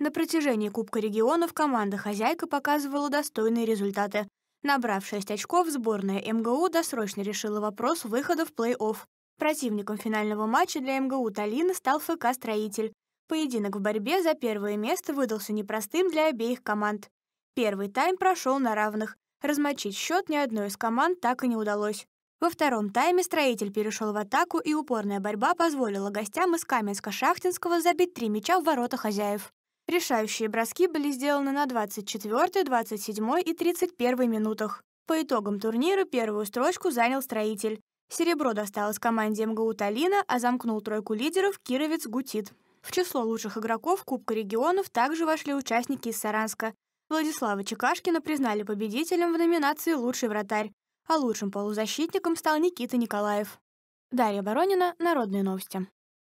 На протяжении Кубка регионов команда «Хозяйка» показывала достойные результаты. Набрав 6 очков, сборная МГУ досрочно решила вопрос выхода в плей-офф. Противником финального матча для МГУ Талина стал ФК «Строитель». Поединок в борьбе за первое место выдался непростым для обеих команд. Первый тайм прошел на равных. Размочить счет ни одной из команд так и не удалось. Во втором тайме «Строитель» перешел в атаку, и упорная борьба позволила гостям из Каменска-Шахтинского забить три мяча в ворота хозяев. Решающие броски были сделаны на 24, 27 и 31 минутах. По итогам турнира первую строчку занял «Строитель». Серебро досталось команде МГУ «Талина», а замкнул тройку лидеров «Кировец Гутит». В число лучших игроков Кубка регионов также вошли участники из Саранска. Владислава Чекашкина признали победителем в номинации «Лучший вратарь», а лучшим полузащитником стал Никита Николаев. Дарья Боронина, Народные новости.